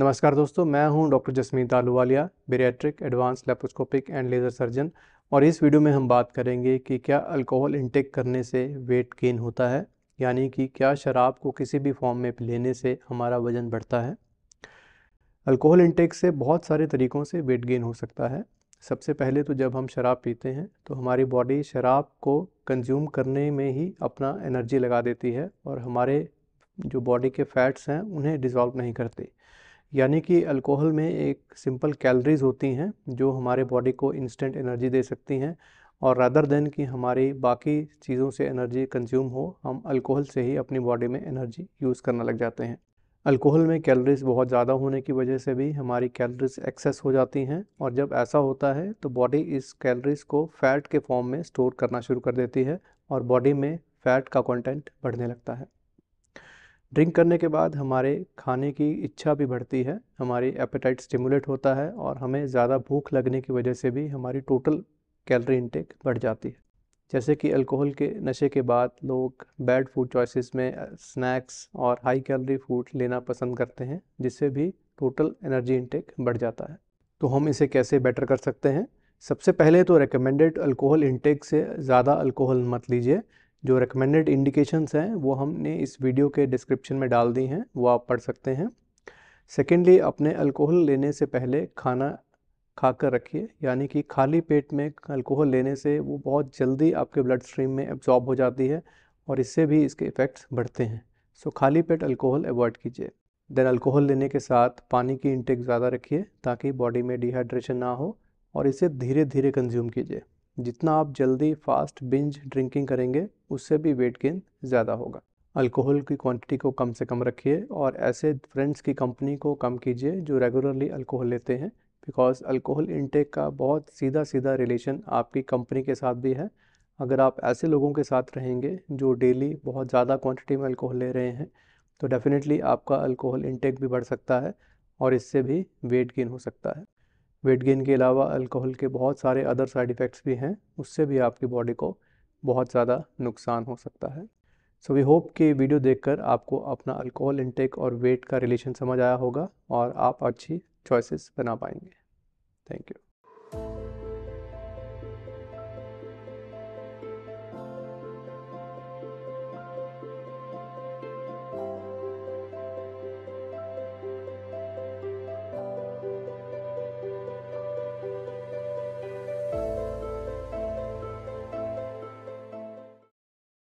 नमस्कार दोस्तों मैं हूं doctor Jasmeet Ahluwalia bariatric advance laparoscopic and laser surgeon और इस वीडियो में हम बात करेंगे कि क्या अल्कोहल इंटेक करने से वेट गेन होता है यानी कि क्या शराब को किसी भी फॉर्म में लेने से हमारा वज़न बढ़ता है अल्कोहल इंटेक से बहुत सारे तरीक़ों से वेट गेन हो सकता है सबसे पहले तो जब हम शराब पीते हैं तो हमारी बॉडी शराब को कंज्यूम करने में ही अपना एनर्जी लगा देती है और हमारे जो बॉडी के फैट्स हैं उन्हें डिज़ोल्व नहीं करती यानी कि अल्कोहल में एक सिंपल कैलरीज होती हैं जो हमारे बॉडी को इंस्टेंट एनर्जी दे सकती हैं और रादर देन कि हमारी बाकी चीज़ों से एनर्जी कंज्यूम हो हम अल्कोहल से ही अपनी बॉडी में एनर्जी यूज़ करने लग जाते हैं अल्कोहल में कैलरीज़ बहुत ज़्यादा होने की वजह से भी हमारी कैलरीज एक्सेस हो जाती हैं और जब ऐसा होता है तो बॉडी इस कैलरीज को फैट के फॉर्म में स्टोर करना शुरू कर देती है और बॉडी में फैट का कंटेंट बढ़ने लगता है ड्रिंक करने के बाद हमारे खाने की इच्छा भी बढ़ती है हमारी एपेटाइट स्टिमुलेट होता है और हमें ज़्यादा भूख लगने की वजह से भी हमारी टोटल कैलोरी इनटेक बढ़ जाती है जैसे कि अल्कोहल के नशे के बाद लोग बैड फूड चॉइसेस में स्नैक्स और हाई कैलोरी फूड लेना पसंद करते हैं जिससे भी टोटल एनर्जी इनटेक बढ़ जाता है तो हम इसे कैसे बेटर कर सकते हैं सबसे पहले तो रिकमेंडेड अल्कोहल इनटेक से ज़्यादा अल्कोहल मत लीजिए जो रिकमेंडेड इंडिकेशंस हैं वो हमने इस वीडियो के डिस्क्रिप्शन में डाल दी हैं वो आप पढ़ सकते हैं सेकेंडली अपने अल्कोहल लेने से पहले खाना खा कर रखिए यानी कि खाली पेट में अल्कोहल लेने से वो बहुत जल्दी आपके ब्लड स्ट्रीम में एब्जॉर्ब हो जाती है और इससे भी इसके इफ़ेक्ट्स बढ़ते हैं सो खाली पेट अल्कोहल अवॉइड कीजिए देन अल्कोहल लेने के साथ पानी की इंटेक ज़्यादा रखिए ताकि बॉडी में डिहाइड्रेशन ना हो और इसे धीरे धीरे कंज्यूम कीजिए जितना आप जल्दी फास्ट बिंज ड्रिंकिंग करेंगे उससे भी वेट गेन ज़्यादा होगा अल्कोहल की क्वांटिटी को कम से कम रखिए और ऐसे फ्रेंड्स की कंपनी को कम कीजिए जो रेगुलरली अल्कोहल लेते हैं बिकॉज अल्कोहल इनटेक का बहुत सीधा सीधा रिलेशन आपकी कंपनी के साथ भी है अगर आप ऐसे लोगों के साथ रहेंगे जो डेली बहुत ज़्यादा क्वांटिटी में अल्कोहल ले रहे हैं तो डेफ़िनेटली आपका अल्कोहल इनटेक भी बढ़ सकता है और इससे भी वेट गेन हो सकता है वेट गेन के अलावा अल्कोहल के बहुत सारे अदर साइड इफ़ेक्ट्स भी हैं उससे भी आपकी बॉडी को बहुत ज़्यादा नुकसान हो सकता है सो वी होप कि वीडियो देखकर आपको अपना अल्कोहल इनटेक और वेट का रिलेशन समझ आया होगा और आप अच्छी चॉइसेस बना पाएंगे थैंक यू